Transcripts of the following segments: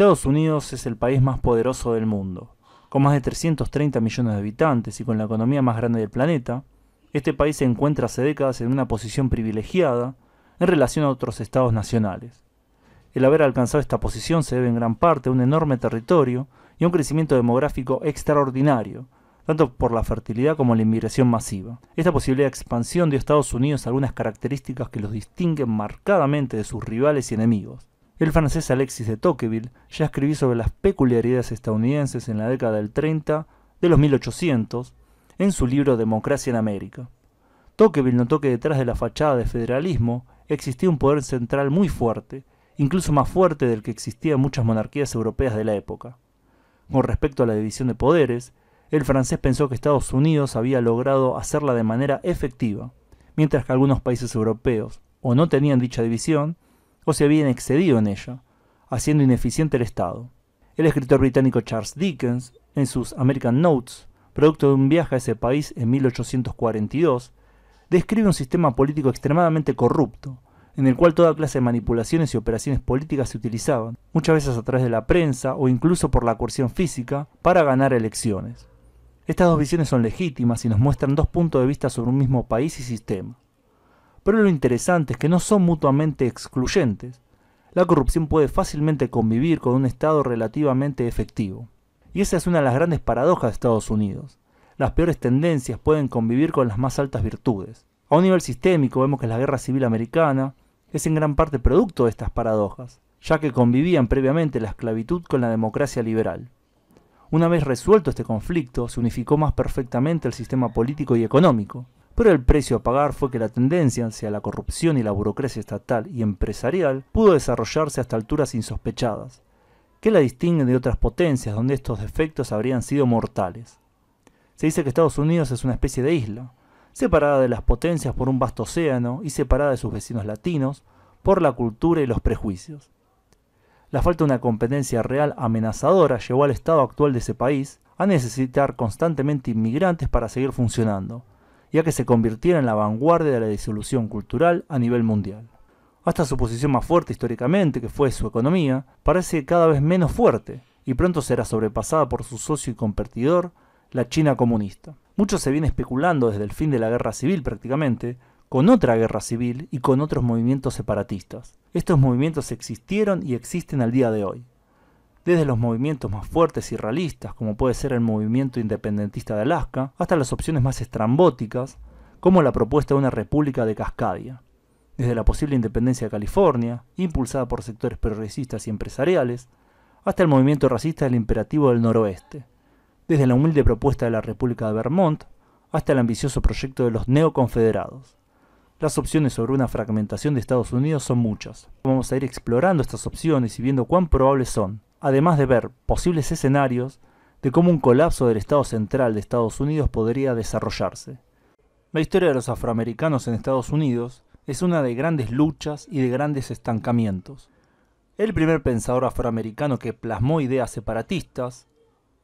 Estados Unidos es el país más poderoso del mundo. Con más de 330 millones de habitantes y con la economía más grande del planeta, este país se encuentra hace décadas en una posición privilegiada en relación a otros estados nacionales. El haber alcanzado esta posición se debe en gran parte a un enorme territorio y a un crecimiento demográfico extraordinario, tanto por la fertilidad como la inmigración masiva. Esta posibilidad de expansión dio a Estados Unidos algunas características que los distinguen marcadamente de sus rivales y enemigos. El francés Alexis de Tocqueville ya escribió sobre las peculiaridades estadounidenses en la década del 30 de los 1800 en su libro Democracia en América. Tocqueville notó que detrás de la fachada de federalismo existía un poder central muy fuerte, incluso más fuerte del que existía en muchas monarquías europeas de la época. Con respecto a la división de poderes, el francés pensó que Estados Unidos había logrado hacerla de manera efectiva, mientras que algunos países europeos o no tenían dicha división se habían excedido en ella, haciendo ineficiente el Estado. El escritor británico Charles Dickens, en sus American Notes, producto de un viaje a ese país en 1842, describe un sistema político extremadamente corrupto, en el cual toda clase de manipulaciones y operaciones políticas se utilizaban, muchas veces a través de la prensa o incluso por la coerción física, para ganar elecciones. Estas dos visiones son legítimas y nos muestran dos puntos de vista sobre un mismo país y sistema pero lo interesante es que no son mutuamente excluyentes. La corrupción puede fácilmente convivir con un Estado relativamente efectivo. Y esa es una de las grandes paradojas de Estados Unidos. Las peores tendencias pueden convivir con las más altas virtudes. A un nivel sistémico vemos que la guerra civil americana es en gran parte producto de estas paradojas, ya que convivían previamente la esclavitud con la democracia liberal. Una vez resuelto este conflicto, se unificó más perfectamente el sistema político y económico, pero el precio a pagar fue que la tendencia hacia la corrupción y la burocracia estatal y empresarial pudo desarrollarse hasta alturas insospechadas, que la distinguen de otras potencias donde estos defectos habrían sido mortales. Se dice que Estados Unidos es una especie de isla, separada de las potencias por un vasto océano y separada de sus vecinos latinos por la cultura y los prejuicios. La falta de una competencia real amenazadora llevó al estado actual de ese país a necesitar constantemente inmigrantes para seguir funcionando, ya que se convirtiera en la vanguardia de la disolución cultural a nivel mundial. Hasta su posición más fuerte históricamente, que fue su economía, parece cada vez menos fuerte y pronto será sobrepasada por su socio y competidor, la China comunista. Mucho se viene especulando desde el fin de la guerra civil prácticamente, con otra guerra civil y con otros movimientos separatistas. Estos movimientos existieron y existen al día de hoy desde los movimientos más fuertes y realistas, como puede ser el movimiento independentista de Alaska, hasta las opciones más estrambóticas, como la propuesta de una república de Cascadia, desde la posible independencia de California, impulsada por sectores progresistas y empresariales, hasta el movimiento racista del imperativo del noroeste, desde la humilde propuesta de la República de Vermont hasta el ambicioso proyecto de los neoconfederados. Las opciones sobre una fragmentación de Estados Unidos son muchas. Vamos a ir explorando estas opciones y viendo cuán probables son, además de ver posibles escenarios de cómo un colapso del Estado central de Estados Unidos podría desarrollarse. La historia de los afroamericanos en Estados Unidos es una de grandes luchas y de grandes estancamientos. El primer pensador afroamericano que plasmó ideas separatistas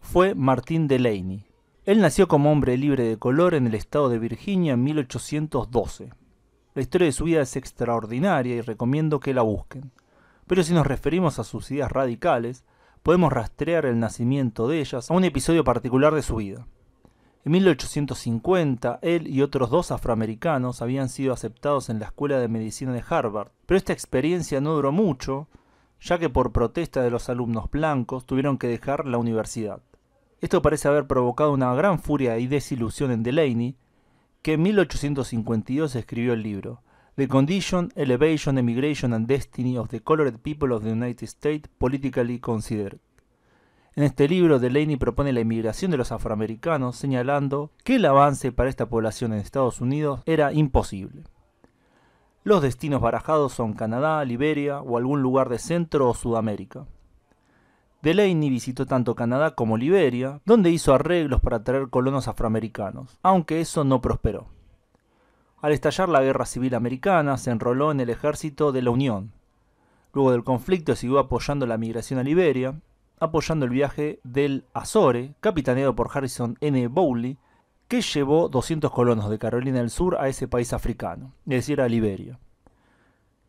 fue Martín Delaney. Él nació como hombre libre de color en el estado de Virginia en 1812. La historia de su vida es extraordinaria y recomiendo que la busquen pero si nos referimos a sus ideas radicales, podemos rastrear el nacimiento de ellas a un episodio particular de su vida. En 1850, él y otros dos afroamericanos habían sido aceptados en la Escuela de Medicina de Harvard, pero esta experiencia no duró mucho, ya que por protesta de los alumnos blancos tuvieron que dejar la universidad. Esto parece haber provocado una gran furia y desilusión en Delaney, que en 1852 escribió el libro, The Condition, Elevation, Emigration and Destiny of the Colored People of the United States Politically Considered. En este libro, Delaney propone la inmigración de los afroamericanos, señalando que el avance para esta población en Estados Unidos era imposible. Los destinos barajados son Canadá, Liberia o algún lugar de Centro o Sudamérica. Delaney visitó tanto Canadá como Liberia, donde hizo arreglos para atraer colonos afroamericanos, aunque eso no prosperó. Al estallar la Guerra Civil Americana, se enroló en el ejército de la Unión. Luego del conflicto siguió apoyando la migración a Liberia, apoyando el viaje del Azore, capitaneado por Harrison N. Bowley, que llevó 200 colonos de Carolina del Sur a ese país africano, es decir, a Liberia.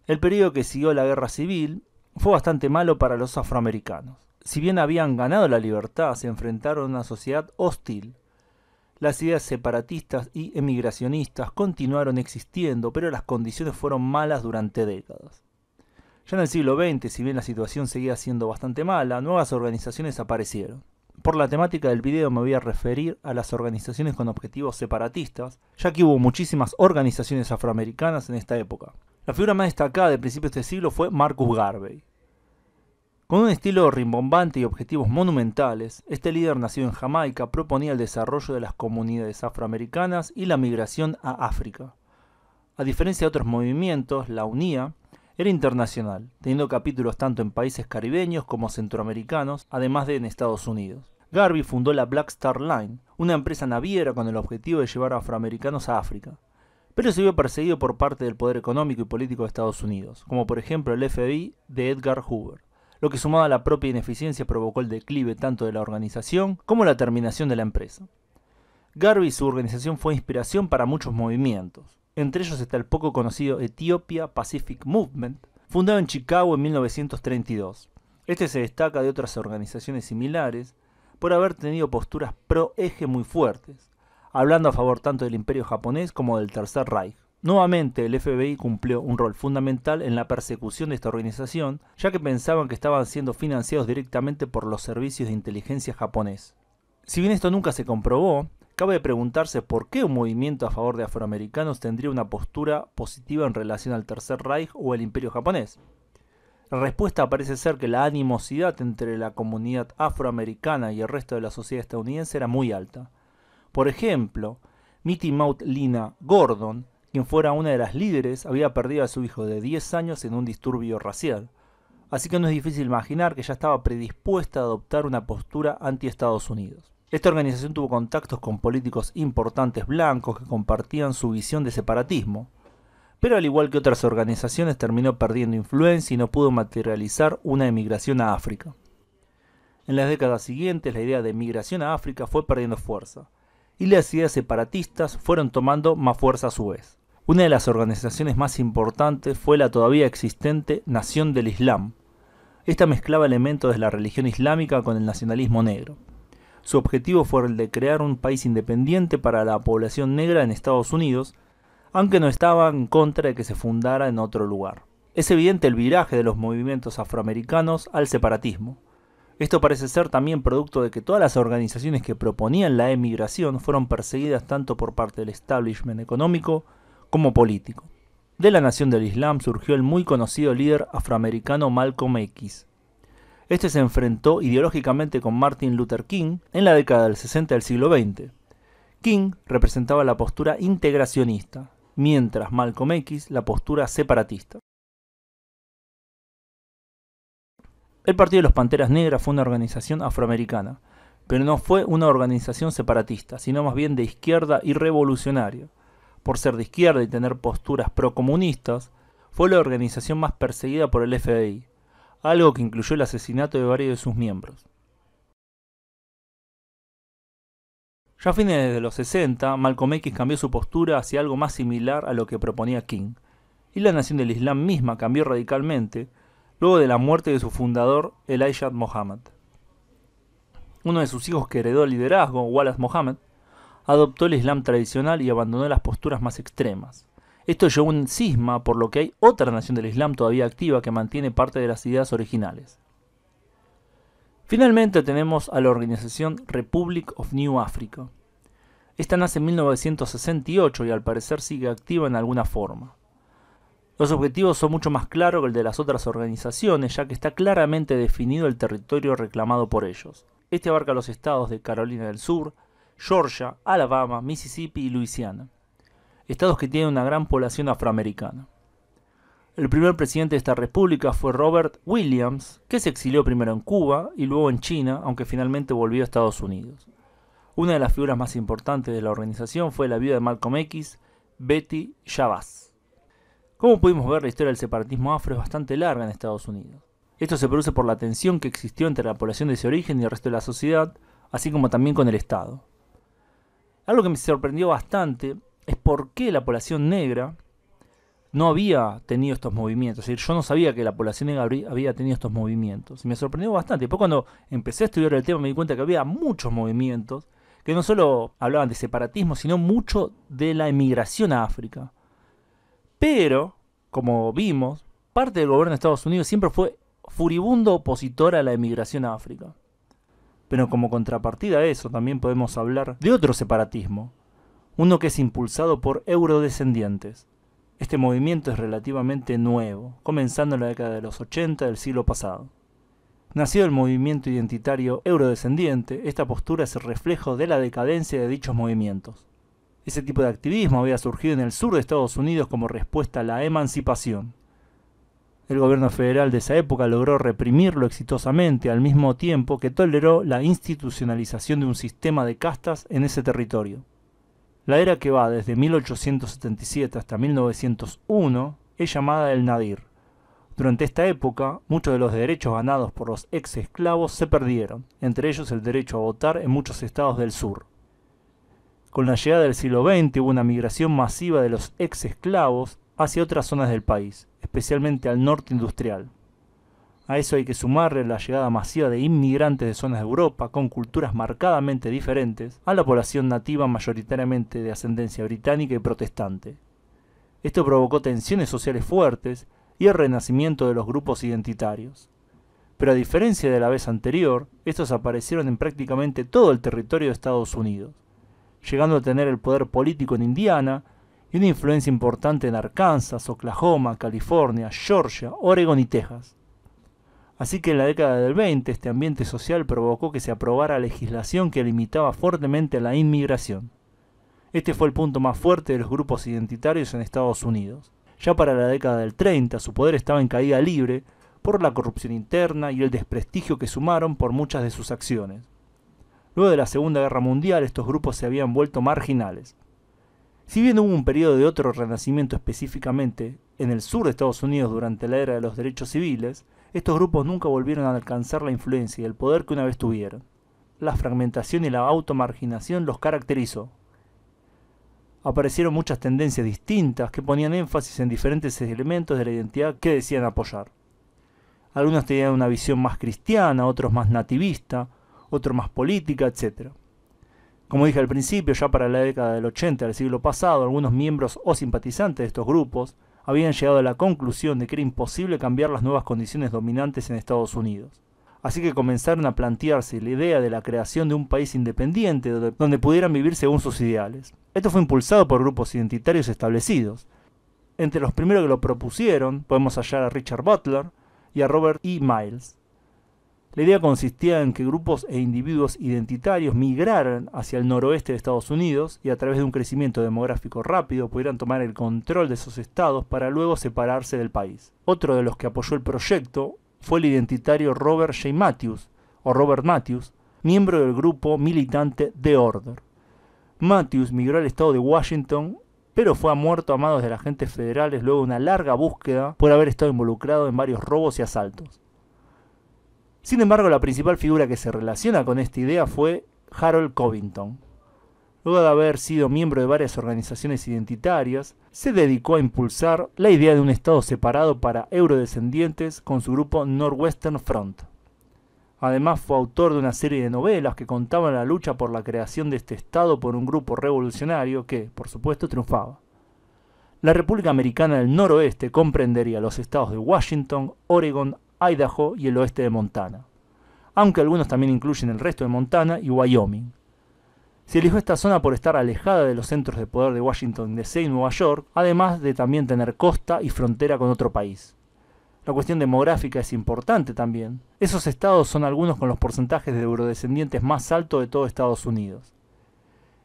El periodo que siguió la guerra civil fue bastante malo para los afroamericanos. Si bien habían ganado la libertad, se enfrentaron a una sociedad hostil, las ideas separatistas y emigracionistas continuaron existiendo, pero las condiciones fueron malas durante décadas. Ya en el siglo XX, si bien la situación seguía siendo bastante mala, nuevas organizaciones aparecieron. Por la temática del video me voy a referir a las organizaciones con objetivos separatistas, ya que hubo muchísimas organizaciones afroamericanas en esta época. La figura más destacada de principios de siglo fue Marcus Garvey, con un estilo rimbombante y objetivos monumentales, este líder nacido en Jamaica proponía el desarrollo de las comunidades afroamericanas y la migración a África. A diferencia de otros movimientos, la UNIA era internacional, teniendo capítulos tanto en países caribeños como centroamericanos, además de en Estados Unidos. Garvey fundó la Black Star Line, una empresa naviera con el objetivo de llevar afroamericanos a África, pero se vio perseguido por parte del poder económico y político de Estados Unidos, como por ejemplo el FBI de Edgar Hoover lo que sumado a la propia ineficiencia provocó el declive tanto de la organización como la terminación de la empresa. Garvey y su organización fue inspiración para muchos movimientos. Entre ellos está el poco conocido Ethiopia Pacific Movement, fundado en Chicago en 1932. Este se destaca de otras organizaciones similares por haber tenido posturas pro eje muy fuertes, hablando a favor tanto del imperio japonés como del Tercer Reich. Nuevamente, el FBI cumplió un rol fundamental en la persecución de esta organización, ya que pensaban que estaban siendo financiados directamente por los servicios de inteligencia japonés. Si bien esto nunca se comprobó, cabe preguntarse por qué un movimiento a favor de afroamericanos tendría una postura positiva en relación al Tercer Reich o al Imperio japonés. La respuesta parece ser que la animosidad entre la comunidad afroamericana y el resto de la sociedad estadounidense era muy alta. Por ejemplo, Mitty Maud Lina Gordon quien fuera una de las líderes, había perdido a su hijo de 10 años en un disturbio racial. Así que no es difícil imaginar que ya estaba predispuesta a adoptar una postura anti-Estados Unidos. Esta organización tuvo contactos con políticos importantes blancos que compartían su visión de separatismo, pero al igual que otras organizaciones terminó perdiendo influencia y no pudo materializar una emigración a África. En las décadas siguientes la idea de emigración a África fue perdiendo fuerza, y las ideas separatistas fueron tomando más fuerza a su vez. Una de las organizaciones más importantes fue la todavía existente Nación del Islam. Esta mezclaba elementos de la religión islámica con el nacionalismo negro. Su objetivo fue el de crear un país independiente para la población negra en Estados Unidos, aunque no estaba en contra de que se fundara en otro lugar. Es evidente el viraje de los movimientos afroamericanos al separatismo. Esto parece ser también producto de que todas las organizaciones que proponían la emigración fueron perseguidas tanto por parte del establishment económico como político. De la nación del Islam surgió el muy conocido líder afroamericano Malcolm X. Este se enfrentó ideológicamente con Martin Luther King en la década del 60 del siglo XX. King representaba la postura integracionista, mientras Malcolm X la postura separatista. El Partido de los Panteras Negras fue una organización afroamericana, pero no fue una organización separatista, sino más bien de izquierda y revolucionaria, por ser de izquierda y tener posturas procomunistas, fue la organización más perseguida por el FBI, algo que incluyó el asesinato de varios de sus miembros. Ya a fines de los 60, Malcolm X cambió su postura hacia algo más similar a lo que proponía King, y la nación del Islam misma cambió radicalmente luego de la muerte de su fundador, Elijah Mohammed. Uno de sus hijos que heredó el liderazgo, Wallace Muhammad, adoptó el Islam tradicional y abandonó las posturas más extremas. Esto llevó a un cisma, por lo que hay otra nación del Islam todavía activa que mantiene parte de las ideas originales. Finalmente tenemos a la organización Republic of New Africa. Esta nace en 1968 y al parecer sigue activa en alguna forma. Los objetivos son mucho más claros que el de las otras organizaciones, ya que está claramente definido el territorio reclamado por ellos. Este abarca los estados de Carolina del Sur, Georgia, Alabama, Mississippi y Luisiana, estados que tienen una gran población afroamericana. El primer presidente de esta república fue Robert Williams, que se exilió primero en Cuba y luego en China, aunque finalmente volvió a Estados Unidos. Una de las figuras más importantes de la organización fue la viuda de Malcolm X, Betty Shabazz. Como pudimos ver, la historia del separatismo afro es bastante larga en Estados Unidos. Esto se produce por la tensión que existió entre la población de ese origen y el resto de la sociedad, así como también con el Estado. Algo que me sorprendió bastante es por qué la población negra no había tenido estos movimientos. Es decir, yo no sabía que la población negra había tenido estos movimientos. Y me sorprendió bastante. Después cuando empecé a estudiar el tema me di cuenta que había muchos movimientos que no solo hablaban de separatismo, sino mucho de la emigración a África. Pero, como vimos, parte del gobierno de Estados Unidos siempre fue furibundo opositor a la emigración a África. Pero como contrapartida a eso también podemos hablar de otro separatismo, uno que es impulsado por eurodescendientes. Este movimiento es relativamente nuevo, comenzando en la década de los 80 del siglo pasado. Nacido el movimiento identitario eurodescendiente, esta postura es el reflejo de la decadencia de dichos movimientos. Ese tipo de activismo había surgido en el sur de Estados Unidos como respuesta a la emancipación, el gobierno federal de esa época logró reprimirlo exitosamente al mismo tiempo que toleró la institucionalización de un sistema de castas en ese territorio. La era que va desde 1877 hasta 1901 es llamada el Nadir. Durante esta época, muchos de los derechos ganados por los ex esclavos se perdieron, entre ellos el derecho a votar en muchos estados del sur. Con la llegada del siglo XX hubo una migración masiva de los ex esclavos hacia otras zonas del país, especialmente al norte industrial. A eso hay que sumarle la llegada masiva de inmigrantes de zonas de Europa con culturas marcadamente diferentes a la población nativa mayoritariamente de ascendencia británica y protestante. Esto provocó tensiones sociales fuertes y el renacimiento de los grupos identitarios. Pero a diferencia de la vez anterior, estos aparecieron en prácticamente todo el territorio de Estados Unidos, llegando a tener el poder político en Indiana y una influencia importante en Arkansas, Oklahoma, California, Georgia, Oregon y Texas. Así que en la década del 20 este ambiente social provocó que se aprobara legislación que limitaba fuertemente la inmigración. Este fue el punto más fuerte de los grupos identitarios en Estados Unidos. Ya para la década del 30 su poder estaba en caída libre por la corrupción interna y el desprestigio que sumaron por muchas de sus acciones. Luego de la Segunda Guerra Mundial estos grupos se habían vuelto marginales, si bien hubo un periodo de otro renacimiento específicamente en el sur de Estados Unidos durante la era de los derechos civiles, estos grupos nunca volvieron a alcanzar la influencia y el poder que una vez tuvieron. La fragmentación y la automarginación los caracterizó. Aparecieron muchas tendencias distintas que ponían énfasis en diferentes elementos de la identidad que decían apoyar. Algunos tenían una visión más cristiana, otros más nativista, otros más política, etc. Como dije al principio, ya para la década del 80 del siglo pasado, algunos miembros o simpatizantes de estos grupos habían llegado a la conclusión de que era imposible cambiar las nuevas condiciones dominantes en Estados Unidos. Así que comenzaron a plantearse la idea de la creación de un país independiente donde pudieran vivir según sus ideales. Esto fue impulsado por grupos identitarios establecidos. Entre los primeros que lo propusieron podemos hallar a Richard Butler y a Robert E. Miles. La idea consistía en que grupos e individuos identitarios migraran hacia el noroeste de Estados Unidos y a través de un crecimiento demográfico rápido pudieran tomar el control de esos estados para luego separarse del país. Otro de los que apoyó el proyecto fue el identitario Robert J. Matthews, o Robert Matthews, miembro del grupo militante The Order. Matthews migró al estado de Washington, pero fue muerto a manos de agentes federales luego de una larga búsqueda por haber estado involucrado en varios robos y asaltos. Sin embargo, la principal figura que se relaciona con esta idea fue Harold Covington. Luego de haber sido miembro de varias organizaciones identitarias, se dedicó a impulsar la idea de un Estado separado para eurodescendientes con su grupo Northwestern Front. Además fue autor de una serie de novelas que contaban la lucha por la creación de este Estado por un grupo revolucionario que, por supuesto, triunfaba. La República Americana del Noroeste comprendería los estados de Washington, Oregon, Idaho y el oeste de Montana, aunque algunos también incluyen el resto de Montana y Wyoming. Se eligió esta zona por estar alejada de los centros de poder de Washington DC y Nueva York, además de también tener costa y frontera con otro país. La cuestión demográfica es importante también. Esos estados son algunos con los porcentajes de eurodescendientes más altos de todo Estados Unidos.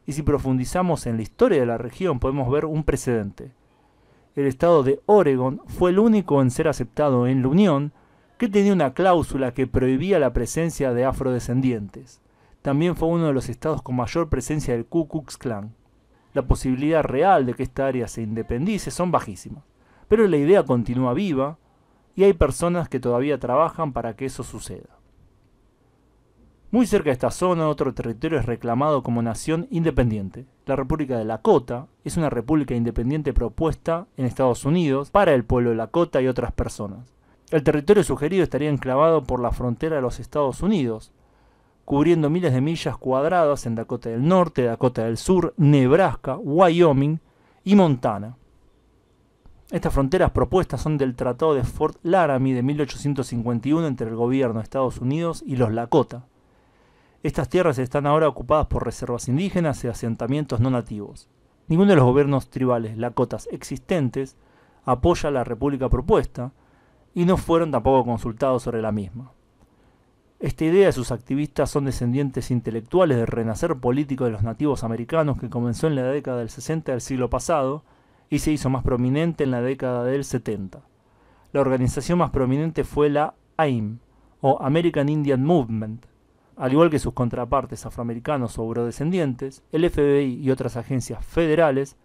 Y si profundizamos en la historia de la región podemos ver un precedente. El estado de Oregon fue el único en ser aceptado en la Unión que tenía una cláusula que prohibía la presencia de afrodescendientes. También fue uno de los estados con mayor presencia del Ku Klux Klan. La posibilidad real de que esta área se independice son bajísimas, pero la idea continúa viva y hay personas que todavía trabajan para que eso suceda. Muy cerca de esta zona, otro territorio es reclamado como nación independiente. La República de Lakota es una república independiente propuesta en Estados Unidos para el pueblo Lakota y otras personas. El territorio sugerido estaría enclavado por la frontera de los Estados Unidos, cubriendo miles de millas cuadradas en Dakota del Norte, Dakota del Sur, Nebraska, Wyoming y Montana. Estas fronteras propuestas son del Tratado de Fort Laramie de 1851 entre el gobierno de Estados Unidos y los Lakota. Estas tierras están ahora ocupadas por reservas indígenas y asentamientos no nativos. Ninguno de los gobiernos tribales lakotas existentes apoya la república propuesta, y no fueron tampoco consultados sobre la misma. Esta idea de sus activistas son descendientes intelectuales del renacer político de los nativos americanos que comenzó en la década del 60 del siglo pasado y se hizo más prominente en la década del 70. La organización más prominente fue la AIM, o American Indian Movement. Al igual que sus contrapartes afroamericanos o eurodescendientes, el FBI y otras agencias federales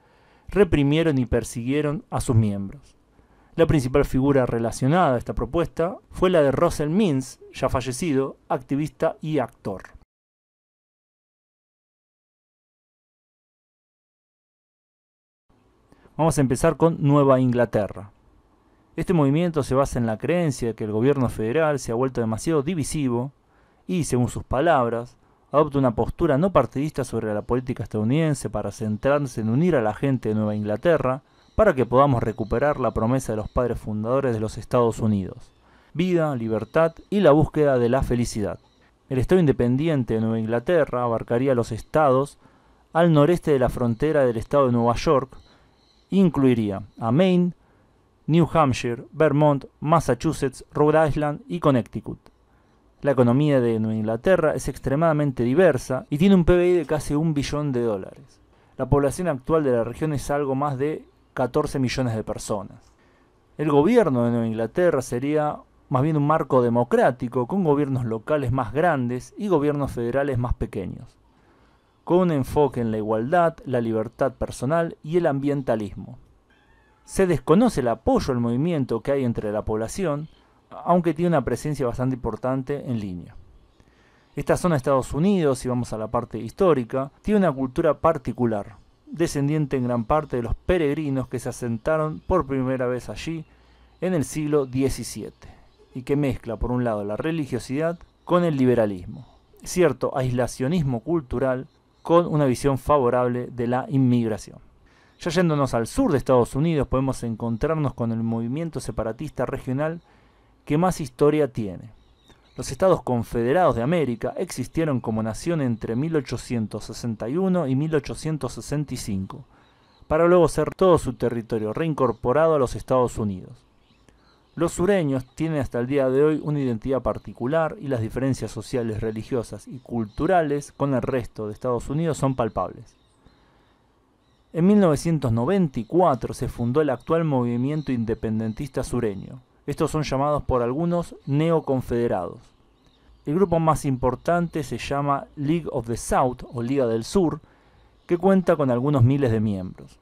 reprimieron y persiguieron a sus miembros. La principal figura relacionada a esta propuesta fue la de Russell Means, ya fallecido, activista y actor. Vamos a empezar con Nueva Inglaterra. Este movimiento se basa en la creencia de que el gobierno federal se ha vuelto demasiado divisivo y, según sus palabras, adopta una postura no partidista sobre la política estadounidense para centrarse en unir a la gente de Nueva Inglaterra para que podamos recuperar la promesa de los padres fundadores de los Estados Unidos. Vida, libertad y la búsqueda de la felicidad. El Estado independiente de Nueva Inglaterra abarcaría los estados al noreste de la frontera del estado de Nueva York, incluiría a Maine, New Hampshire, Vermont, Massachusetts, Rhode Island y Connecticut. La economía de Nueva Inglaterra es extremadamente diversa y tiene un PBI de casi un billón de dólares. La población actual de la región es algo más de 14 millones de personas. El gobierno de Nueva Inglaterra sería más bien un marco democrático, con gobiernos locales más grandes y gobiernos federales más pequeños, con un enfoque en la igualdad, la libertad personal y el ambientalismo. Se desconoce el apoyo al movimiento que hay entre la población, aunque tiene una presencia bastante importante en línea. Esta zona de Estados Unidos, si vamos a la parte histórica, tiene una cultura particular, descendiente en gran parte de los peregrinos que se asentaron por primera vez allí en el siglo XVII, y que mezcla por un lado la religiosidad con el liberalismo, cierto aislacionismo cultural con una visión favorable de la inmigración. Ya yéndonos al sur de Estados Unidos podemos encontrarnos con el movimiento separatista regional que más historia tiene, los Estados Confederados de América existieron como nación entre 1861 y 1865, para luego ser todo su territorio reincorporado a los Estados Unidos. Los sureños tienen hasta el día de hoy una identidad particular y las diferencias sociales, religiosas y culturales con el resto de Estados Unidos son palpables. En 1994 se fundó el actual movimiento independentista sureño, estos son llamados por algunos neoconfederados. El grupo más importante se llama League of the South o Liga del Sur, que cuenta con algunos miles de miembros.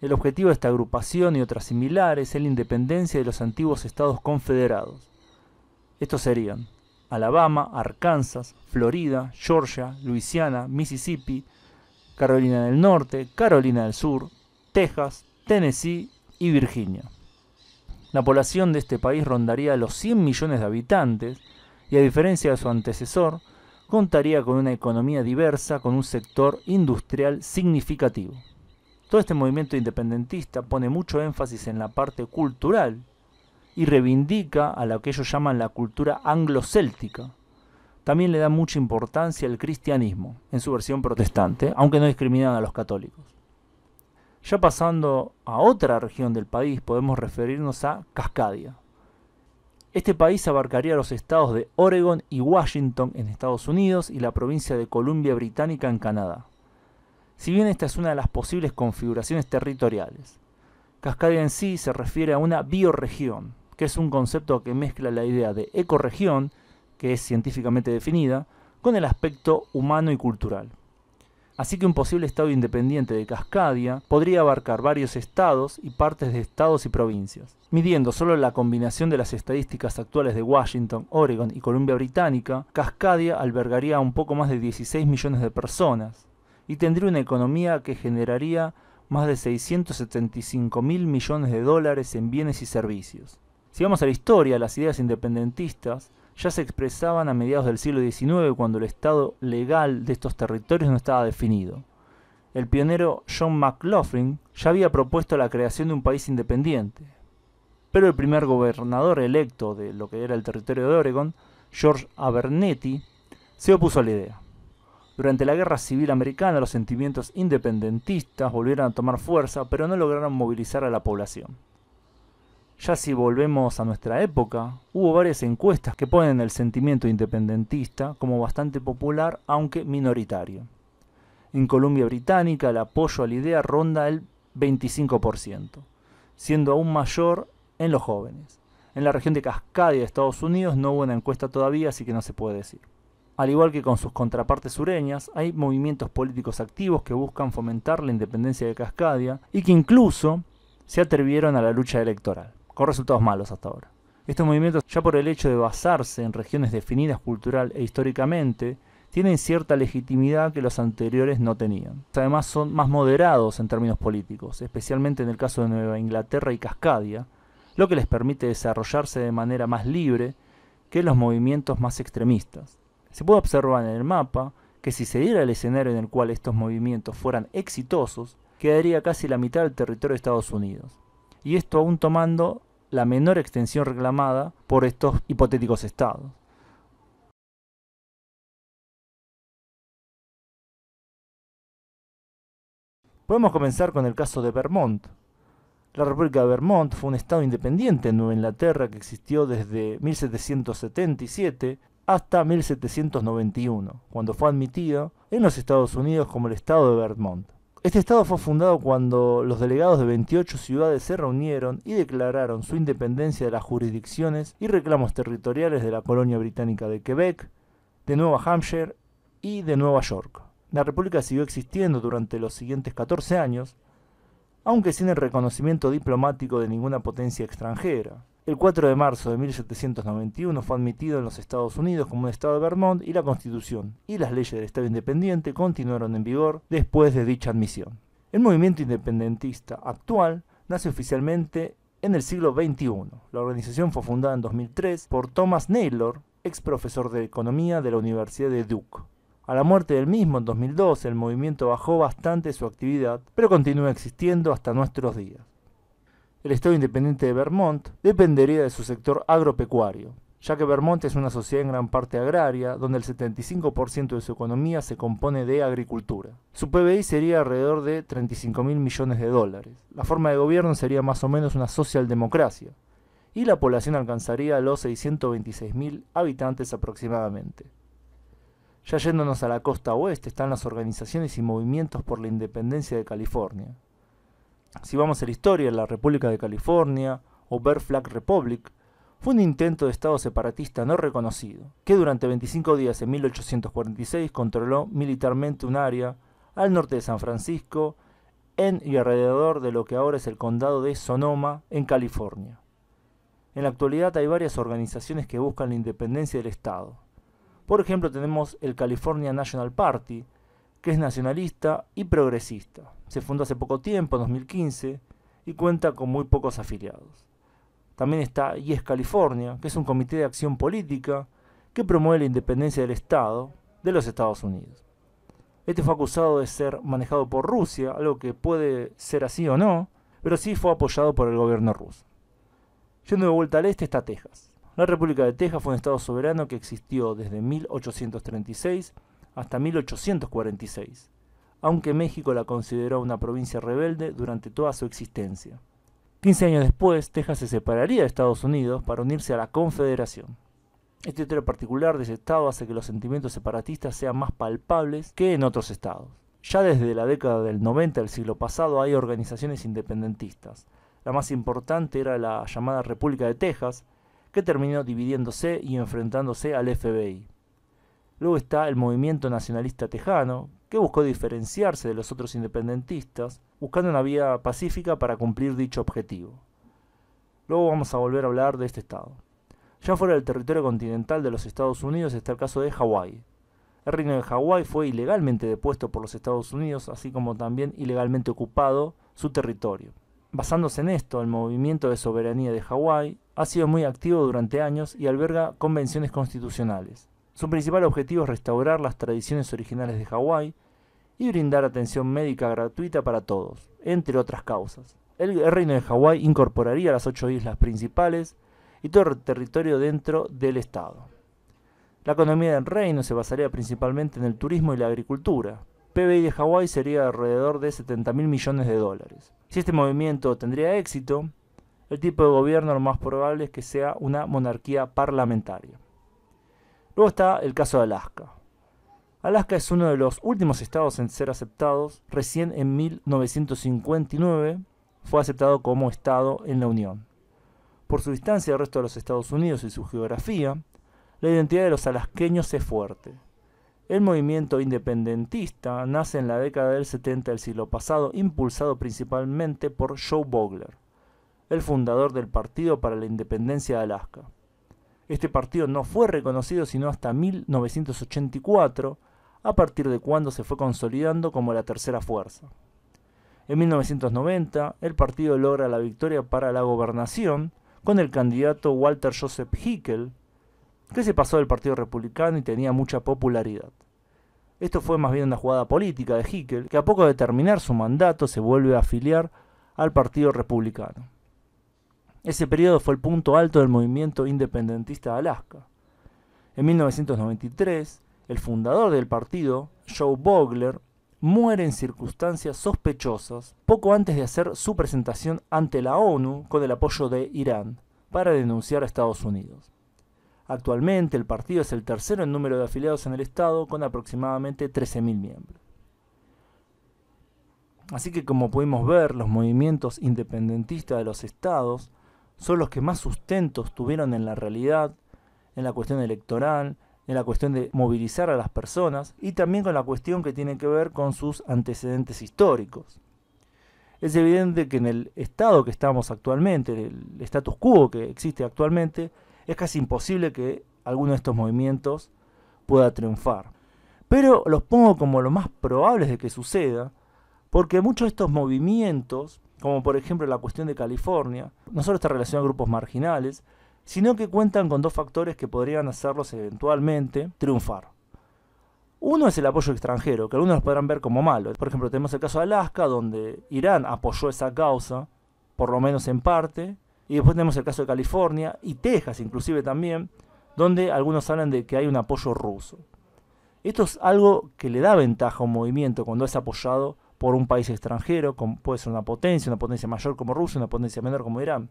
El objetivo de esta agrupación y otras similares es la independencia de los antiguos estados confederados. Estos serían Alabama, Arkansas, Florida, Georgia, Luisiana, Mississippi, Carolina del Norte, Carolina del Sur, Texas, Tennessee y Virginia. La población de este país rondaría los 100 millones de habitantes y a diferencia de su antecesor, contaría con una economía diversa con un sector industrial significativo. Todo este movimiento independentista pone mucho énfasis en la parte cultural y reivindica a lo que ellos llaman la cultura anglocéltica. También le da mucha importancia al cristianismo en su versión protestante, aunque no discriminan a los católicos. Ya pasando a otra región del país, podemos referirnos a Cascadia. Este país abarcaría los estados de Oregon y Washington en Estados Unidos y la provincia de Columbia Británica en Canadá. Si bien esta es una de las posibles configuraciones territoriales, Cascadia en sí se refiere a una bioregión, que es un concepto que mezcla la idea de ecorregión, que es científicamente definida, con el aspecto humano y cultural. Así que un posible Estado independiente de Cascadia podría abarcar varios estados y partes de estados y provincias. Midiendo solo la combinación de las estadísticas actuales de Washington, Oregon y Columbia Británica, Cascadia albergaría a un poco más de 16 millones de personas y tendría una economía que generaría más de 675 mil millones de dólares en bienes y servicios. Si vamos a la historia, las ideas independentistas ya se expresaban a mediados del siglo XIX cuando el estado legal de estos territorios no estaba definido. El pionero John McLaughlin ya había propuesto la creación de un país independiente, pero el primer gobernador electo de lo que era el territorio de Oregon, George Abernethy, se opuso a la idea. Durante la Guerra Civil Americana los sentimientos independentistas volvieron a tomar fuerza, pero no lograron movilizar a la población. Ya si volvemos a nuestra época, hubo varias encuestas que ponen el sentimiento independentista como bastante popular, aunque minoritario. En Colombia Británica el apoyo a la idea ronda el 25%, siendo aún mayor en los jóvenes. En la región de Cascadia de Estados Unidos no hubo una encuesta todavía, así que no se puede decir. Al igual que con sus contrapartes sureñas, hay movimientos políticos activos que buscan fomentar la independencia de Cascadia y que incluso se atrevieron a la lucha electoral con resultados malos hasta ahora. Estos movimientos, ya por el hecho de basarse en regiones definidas cultural e históricamente, tienen cierta legitimidad que los anteriores no tenían. Además son más moderados en términos políticos, especialmente en el caso de Nueva Inglaterra y Cascadia, lo que les permite desarrollarse de manera más libre que los movimientos más extremistas. Se puede observar en el mapa que si se diera el escenario en el cual estos movimientos fueran exitosos, quedaría casi la mitad del territorio de Estados Unidos y esto aún tomando la menor extensión reclamada por estos hipotéticos estados. Podemos comenzar con el caso de Vermont. La República de Vermont fue un estado independiente en Nueva Inglaterra que existió desde 1777 hasta 1791, cuando fue admitido en los Estados Unidos como el estado de Vermont. Este estado fue fundado cuando los delegados de 28 ciudades se reunieron y declararon su independencia de las jurisdicciones y reclamos territoriales de la colonia británica de Quebec, de Nueva Hampshire y de Nueva York. La república siguió existiendo durante los siguientes 14 años, aunque sin el reconocimiento diplomático de ninguna potencia extranjera. El 4 de marzo de 1791 fue admitido en los Estados Unidos como el estado de Vermont y la Constitución y las leyes del Estado Independiente continuaron en vigor después de dicha admisión. El movimiento independentista actual nace oficialmente en el siglo XXI. La organización fue fundada en 2003 por Thomas Naylor, ex profesor de economía de la Universidad de Duke. A la muerte del mismo en 2012, el movimiento bajó bastante su actividad, pero continúa existiendo hasta nuestros días el Estado Independiente de Vermont dependería de su sector agropecuario, ya que Vermont es una sociedad en gran parte agraria, donde el 75% de su economía se compone de agricultura. Su PBI sería alrededor de 35 mil millones de dólares. La forma de gobierno sería más o menos una socialdemocracia, y la población alcanzaría los 626 mil habitantes aproximadamente. Ya yéndonos a la costa oeste están las organizaciones y movimientos por la independencia de California si vamos a la historia, la República de California o Bear Flag Republic, fue un intento de Estado separatista no reconocido, que durante 25 días en 1846 controló militarmente un área al norte de San Francisco, en y alrededor de lo que ahora es el condado de Sonoma, en California. En la actualidad hay varias organizaciones que buscan la independencia del Estado. Por ejemplo, tenemos el California National Party, que es nacionalista y progresista. Se fundó hace poco tiempo, en 2015, y cuenta con muy pocos afiliados. También está Yes California, que es un comité de acción política que promueve la independencia del Estado de los Estados Unidos. Este fue acusado de ser manejado por Rusia, algo que puede ser así o no, pero sí fue apoyado por el gobierno ruso. Yendo de vuelta al este está Texas. La República de Texas fue un estado soberano que existió desde 1836 hasta 1846, aunque México la consideró una provincia rebelde durante toda su existencia. 15 años después, Texas se separaría de Estados Unidos para unirse a la Confederación. Este hecho particular de ese estado hace que los sentimientos separatistas sean más palpables que en otros estados. Ya desde la década del 90 del siglo pasado hay organizaciones independentistas. La más importante era la llamada República de Texas, que terminó dividiéndose y enfrentándose al FBI. Luego está el movimiento nacionalista tejano, que buscó diferenciarse de los otros independentistas, buscando una vía pacífica para cumplir dicho objetivo. Luego vamos a volver a hablar de este estado. Ya fuera del territorio continental de los Estados Unidos está el caso de Hawái. El reino de Hawái fue ilegalmente depuesto por los Estados Unidos, así como también ilegalmente ocupado su territorio. Basándose en esto, el movimiento de soberanía de Hawái ha sido muy activo durante años y alberga convenciones constitucionales. Su principal objetivo es restaurar las tradiciones originales de Hawái y brindar atención médica gratuita para todos, entre otras causas. El, reino de Hawái incorporaría las ocho islas principales y todo el territorio dentro del estado. La economía del reino se basaría principalmente en el turismo y la agricultura. PBI de Hawái sería alrededor de 70 mil millones de dólares. Si este movimiento tendría éxito, el tipo de gobierno lo más probable es que sea una monarquía parlamentaria. Luego está el caso de Alaska. Alaska es uno de los últimos estados en ser aceptados. Recién en 1959 fue aceptado como estado en la Unión. Por su distancia al resto de los Estados Unidos y su geografía, la identidad de los alasqueños es fuerte. El movimiento independentista nace en la década del 70 del siglo pasado, impulsado principalmente por Joe Bogler, el fundador del Partido para la Independencia de Alaska. Este partido no fue reconocido sino hasta 1984, a partir de cuando se fue consolidando como la tercera fuerza. En 1990, el partido logra la victoria para la gobernación con el candidato Walter Joseph Hickel, que se pasó del Partido Republicano y tenía mucha popularidad. Esto fue más bien una jugada política de Hickel, que a poco de terminar su mandato se vuelve a afiliar al Partido Republicano. Ese periodo fue el punto alto del movimiento independentista de Alaska. En 1993, el fundador del partido, Joe Bogler, muere en circunstancias sospechosas poco antes de hacer su presentación ante la ONU con el apoyo de Irán para denunciar a Estados Unidos. Actualmente el partido es el tercero en número de afiliados en el Estado con aproximadamente 13.000 miembros. Así que como pudimos ver, los movimientos independentistas de los estados son los que más sustentos tuvieron en la realidad, en la cuestión electoral, en la cuestión de movilizar a las personas y también con la cuestión que tiene que ver con sus antecedentes históricos. Es evidente que en el estado que estamos actualmente, el status quo que existe actualmente, es casi imposible que alguno de estos movimientos pueda triunfar. Pero los pongo como lo más probable de que suceda, porque muchos de estos movimientos como por ejemplo la cuestión de California, no solo está relacionada a grupos marginales, sino que cuentan con dos factores que podrían hacerlos eventualmente triunfar. Uno es el apoyo extranjero, que algunos podrán ver como malo. Por ejemplo, tenemos el caso de Alaska, donde Irán apoyó esa causa, por lo menos en parte. Y después tenemos el caso de California y Texas inclusive también, donde algunos hablan de que hay un apoyo ruso. Esto es algo que le da ventaja a un movimiento cuando es apoyado por un país extranjero, como puede ser una potencia, una potencia mayor como Rusia, una potencia menor como Irán.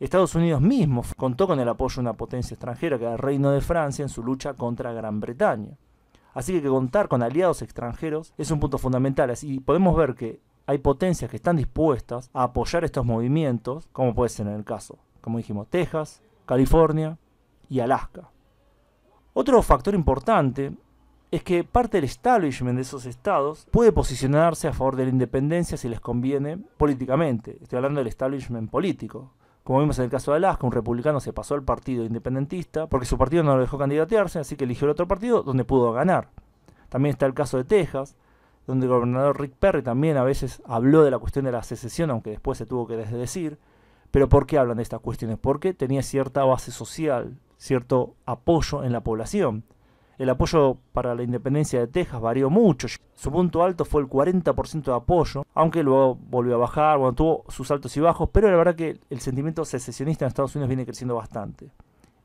Estados Unidos mismo contó con el apoyo de una potencia extranjera, que era el Reino de Francia, en su lucha contra Gran Bretaña. Así que contar con aliados extranjeros es un punto fundamental. Y podemos ver que hay potencias que están dispuestas a apoyar estos movimientos, como puede ser en el caso, como dijimos, Texas, California y Alaska. Otro factor importante es que parte del establishment de esos estados puede posicionarse a favor de la independencia si les conviene políticamente. Estoy hablando del establishment político. Como vimos en el caso de Alaska, un republicano se pasó al partido independentista porque su partido no lo dejó candidatearse, así que eligió el otro partido donde pudo ganar. También está el caso de Texas, donde el gobernador Rick Perry también a veces habló de la cuestión de la secesión, aunque después se tuvo que desdecir. Pero ¿por qué hablan de estas cuestiones? Porque tenía cierta base social, cierto apoyo en la población. El apoyo para la independencia de Texas varió mucho. Su punto alto fue el 40% de apoyo, aunque luego volvió a bajar, bueno, tuvo sus altos y bajos, pero la verdad que el sentimiento secesionista en Estados Unidos viene creciendo bastante.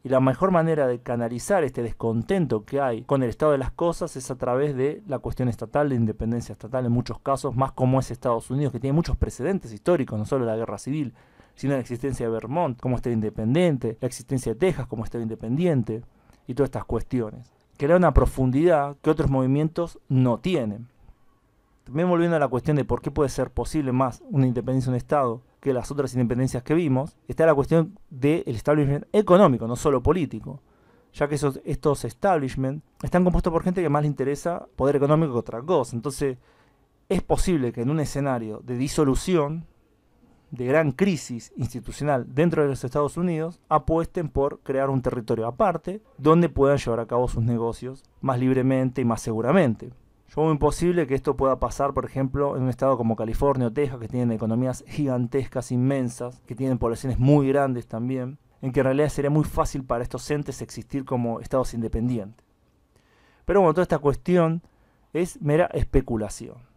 Y la mejor manera de canalizar este descontento que hay con el estado de las cosas es a través de la cuestión estatal, de independencia estatal en muchos casos, más como es Estados Unidos, que tiene muchos precedentes históricos, no solo la guerra civil, sino la existencia de Vermont como estado independiente, la existencia de Texas como estado independiente y todas estas cuestiones crea una profundidad que otros movimientos no tienen. También volviendo a la cuestión de por qué puede ser posible más una independencia de un Estado que las otras independencias que vimos, está la cuestión del establishment económico, no solo político, ya que estos establishment están compuestos por gente que más le interesa poder económico que otra cosa. Entonces, es posible que en un escenario de disolución de gran crisis institucional dentro de los Estados Unidos apuesten por crear un territorio aparte donde puedan llevar a cabo sus negocios más libremente y más seguramente. Yo veo imposible que esto pueda pasar, por ejemplo, en un estado como California o Texas, que tienen economías gigantescas, inmensas, que tienen poblaciones muy grandes también, en que en realidad sería muy fácil para estos entes existir como estados independientes. Pero bueno, toda esta cuestión es mera especulación.